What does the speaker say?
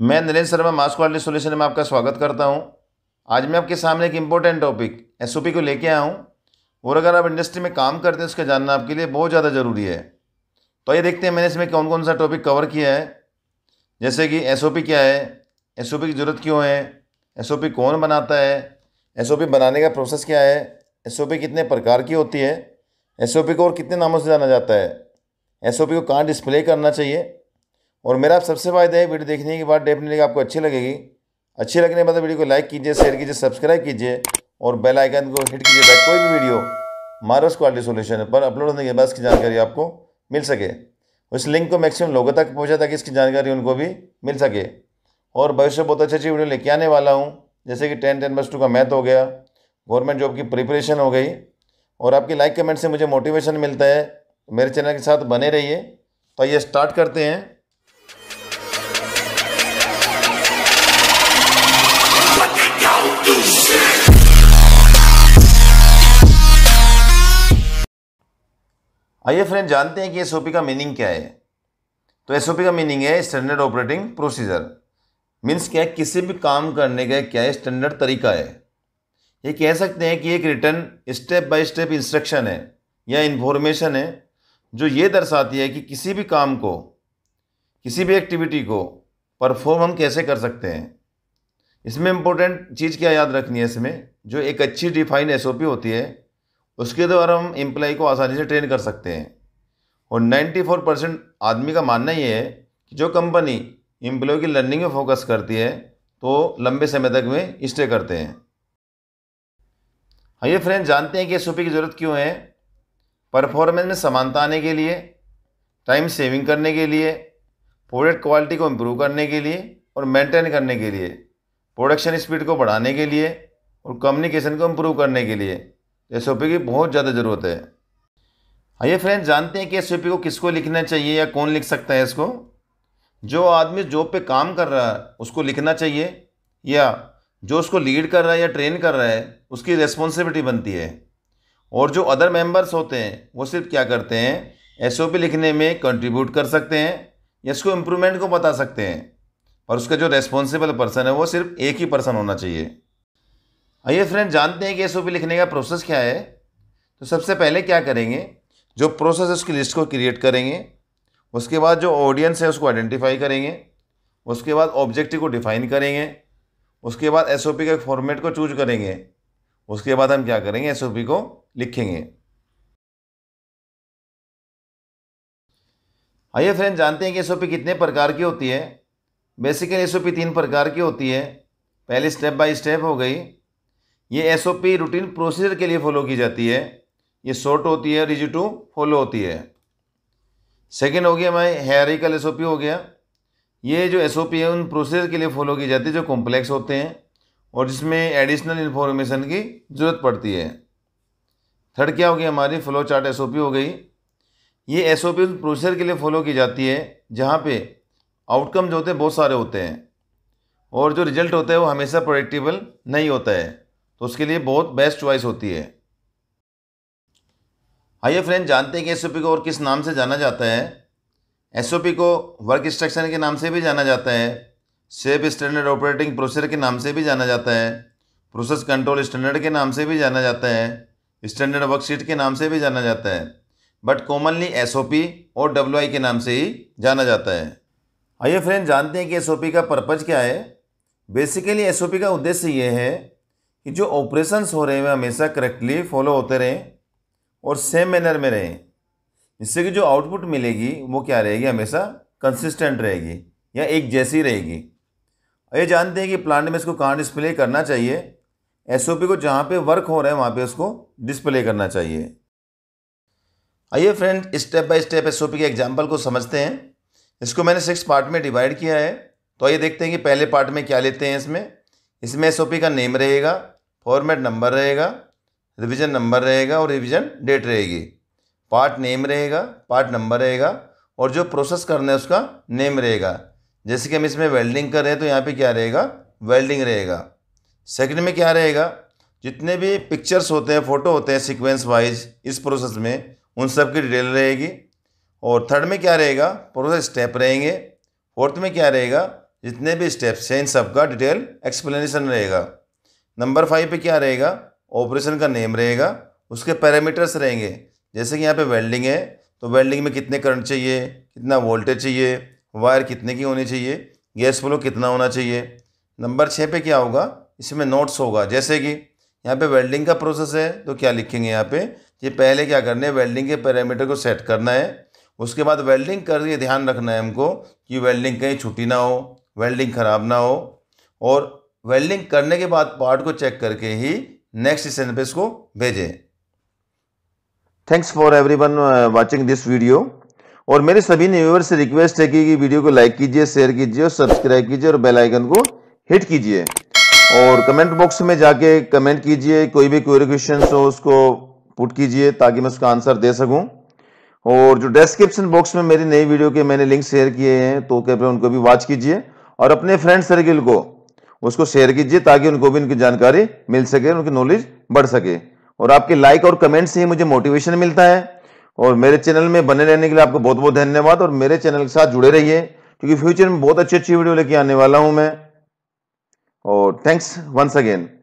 मैं Narendra Sharma mass quality solution में आपका स्वागत करता हूं आज मैं आपके सामने एक इम्पोर्टेंट टॉपिक एस को लेके आया हूं और अगर आप इंडस्ट्री में काम करते हैं उसका जानना आपके लिए बहुत ज़्यादा ज़रूरी है तो ये देखते हैं मैंने इसमें कौन कौन सा टॉपिक कवर किया है जैसे कि एस क्या है एस की ज़रूरत क्यों है एस कौन बनाता है एस बनाने का प्रोसेस क्या है एस कितने प्रकार की होती है एस को और कितने नामों से जाना जाता है एस को कहाँ डिस्प्ले करना चाहिए और मेरा सबसे फायदा है वीडियो देखने के बाद डेफिनेटली आपको अच्छी लगेगी अच्छी लगने के बाद मतलब वीडियो को लाइक कीजिए शेयर कीजिए सब्सक्राइब कीजिए और बेल आइकन को हिट कीजिए ताकि कोई भी वीडियो मारस क्वालिटी सोल्यूशन पर अपलोड होने के बाद इसकी जानकारी आपको मिल सके उस लिंक को मैक्सिमम लोगों तक पहुँचा ताकि इसकी जानकारी उनको भी मिल सके और भविष्य बहुत अच्छी अच्छी वीडियो लेके आने वाला हूँ जैसे कि टेन टेन प्लस टू का मैथ हो गया गवर्नमेंट जॉब की प्रिपरेशन हो गई और आपकी लाइक कमेंट से मुझे मोटिवेशन मिलता है मेरे चैनल के साथ बने रहिए तो ये स्टार्ट करते हैं आइए फ्रेंड जानते हैं कि एस का मीनिंग क्या है तो एस का मीनिंग है स्टैंडर्ड ऑपरेटिंग प्रोसीजर मीन्स क्या है किसी भी काम करने का क्या है स्टैंडर्ड तरीका है ये कह सकते हैं कि एक return step by step instruction है या इन्फॉर्मेशन है जो ये दर्शाती है कि किसी भी काम को किसी भी एक्टिविटी को परफॉर्म हम कैसे कर सकते हैं इसमें इम्पोर्टेंट चीज़ क्या याद रखनी है इसमें जो एक अच्छी डिफाइंड एस होती है उसके द्वारा हम एम्प्लॉय को आसानी से ट्रेन कर सकते हैं और 94 परसेंट आदमी का मानना ये है कि जो कंपनी एम्प्लॉय की लर्निंग में फोकस करती है तो लंबे समय तक में स्टे करते हैं हाँ ये फ्रेंड जानते हैं कि एस की ज़रूरत क्यों है परफॉर्मेंस में समानता आने के लिए टाइम सेविंग करने के लिए प्रोडक्ट क्वालिटी को इम्प्रूव करने के लिए और मेंटेन करने के लिए प्रोडक्शन स्पीड को बढ़ाने के लिए और कम्युनिकेशन को इम्प्रूव करने के लिए एस ओ पी की बहुत ज़्यादा ज़रूरत है आइए फ्रेंड्स जानते हैं कि एस ओ पी को किसको लिखना चाहिए या कौन लिख सकता है इसको जो आदमी जॉब पे काम कर रहा है उसको लिखना चाहिए या जो उसको लीड कर रहा है या ट्रेन कर रहा है उसकी रिस्पॉन्सिबिलिटी बनती है और जो अदर मेंबर्स होते हैं वो सिर्फ क्या करते हैं एस लिखने में कंट्रीब्यूट कर सकते हैं या इसको इम्प्रूवमेंट को बता सकते हैं और उसका जो रेस्पॉन्सिबल पर्सन है वो सिर्फ एक ही पर्सन होना चाहिए आइए हाँ फ्रेंड जानते हैं कि एस लिखने का प्रोसेस क्या है तो सबसे पहले क्या करेंगे जो प्रोसेस उसकी लिस्ट को क्रिएट करेंगे उसके बाद जो ऑडियंस है उसको आइडेंटिफाई करेंगे उसके बाद ऑब्जेक्टिव को डिफाइन करेंगे उसके बाद एस के फॉर्मेट को चूज करेंगे उसके बाद हम क्या करेंगे एस को लिखेंगे आइए हाँ फ्रेंड जानते हैं कि एस कितने प्रकार की होती है बेसिकली एस तीन प्रकार की होती है पहले स्टेप बाय स्टेप हो गई ये एस रूटीन प्रोसीजर के लिए फॉलो की जाती है ये शॉर्ट होती है और टू फॉलो होती है सेकेंड हो गया हमारे हेरिकल एस हो गया ये जो एस है उन प्रोसीजर के लिए फॉलो की जाती है जो कॉम्प्लेक्स होते हैं और जिसमें एडिशनल इन्फॉर्मेशन की ज़रूरत पड़ती है थर्ड क्या हो गया हमारी फ्लो चार्ट एस हो गई ये एस उन प्रोसीजर के लिए फॉलो की जाती है जहाँ पे आउटकम जो होते हैं बहुत सारे होते हैं और जो रिजल्ट होता है वो हमेशा प्रोडिक्टेबल नहीं होता है तो उसके लिए बहुत बेस्ट चॉइस होती है आइए फ्रेंड जानते हैं कि एस को और किस नाम से जाना जाता है एस को वर्क इंस्ट्रक्शन के नाम से भी जाना जाता है सेफ स्टैंडर्ड ऑपरेटिंग प्रोसीजर के नाम से भी जाना जाता है प्रोसेस कंट्रोल स्टैंडर्ड के नाम से भी जाना जाता है स्टैंडर्ड वर्कशीट के नाम से भी जाना जाता है बट कॉमनली एस और डब्ल्यू के नाम से ही जाना जाता है आइए फ्रेंड जानते हैं कि एस का पर्पज़ क्या है बेसिकली एस का उद्देश्य ये है कि जो ऑपरेशंस हो रहे हैं वे हमेशा करेक्टली फॉलो होते रहें और सेम मैनर में रहें इससे कि जो आउटपुट मिलेगी वो क्या रहेगी हमेशा कंसिस्टेंट रहेगी या एक जैसी रहेगी ये जानते हैं कि प्लांट में इसको कहाँ डिस्प्ले करना चाहिए एस को जहाँ पे वर्क हो रहा है वहाँ पे उसको डिस्प्ले करना चाहिए आइए friend step by step S के एग्जाम्पल को समझते हैं इसको मैंने सिक्स पार्ट में डिवाइड किया है तो आइए देखते हैं कि पहले पार्ट में क्या लेते हैं इसमें इसमें एस का नेम रहेगा फॉर्मेट नंबर रहेगा रिवीजन नंबर रहेगा और रिवीजन डेट रहेगी पार्ट नेम रहेगा पार्ट नंबर रहेगा और जो प्रोसेस करना है उसका नेम रहेगा जैसे कि हम इसमें वेल्डिंग कर रहे हैं तो यहाँ पे क्या रहेगा वेल्डिंग रहेगा सेकंड में क्या रहेगा जितने भी पिक्चर्स होते हैं फ़ोटो होते हैं सीक्वेंस वाइज इस प्रोसेस में उन सब की डिटेल रहेगी और थर्ड में क्या रहेगा प्रोसेस स्टेप रहेंगे फोर्थ में क्या रहेगा जितने भी स्टेप्स हैं इन सब का डिटेल एक्सप्लेनेशन रहेगा नंबर फाइव पे क्या रहेगा ऑपरेशन का नेम रहेगा उसके पैरामीटर्स रहेंगे जैसे कि यहाँ पे वेल्डिंग है तो वेल्डिंग में कितने करंट चाहिए कितना वोल्टेज चाहिए वायर कितने की होनी चाहिए गैस फ्लो कितना होना चाहिए नंबर छः पे क्या होगा इसमें नोट्स होगा जैसे कि यहाँ पे वेल्डिंग का प्रोसेस है तो क्या लिखेंगे यहाँ पे कि पहले क्या करना है वेल्डिंग के पैरामीटर को सेट करना है उसके बाद वेल्डिंग करके ध्यान रखना है हमको कि वेल्डिंग कहीं छुट्टी ना हो वेल्डिंग ख़राब ना हो और वेल्डिंग करने के बाद पार्ट को चेक करके ही नेक्स्ट स्टेशन पे इसको भेजें thanks for everyone watching this video और मेरे सभी व्यूवर से रिक्वेस्ट है कि वीडियो को लाइक कीजिए शेयर कीजिए और सब्सक्राइब कीजिए और बेल आइकन को हिट कीजिए और कमेंट बॉक्स में जाके कमेंट कीजिए कोई भी क्वेरी क्वेश्चन हो उसको पुट कीजिए ताकि मैं उसका आंसर दे सकूं और जो डिस्क्रिप्शन बॉक्स में मेरी नई वीडियो के मैंने लिंक शेयर किए हैं तो कृपया उनको भी वॉच कीजिए और अपने फ्रेंड सर्किल को उसको शेयर कीजिए ताकि उनको भी उनकी जानकारी मिल सके उनकी नॉलेज बढ़ सके और आपके लाइक और कमेंट से ही मुझे मोटिवेशन मिलता है और मेरे चैनल में बने रहने के लिए आपको बहुत बहुत धन्यवाद और मेरे चैनल के साथ जुड़े रहिए क्योंकि फ्यूचर में बहुत अच्छी अच्छी वीडियो लेके आने वाला हूं मैं और थैंक्स वंस अगेन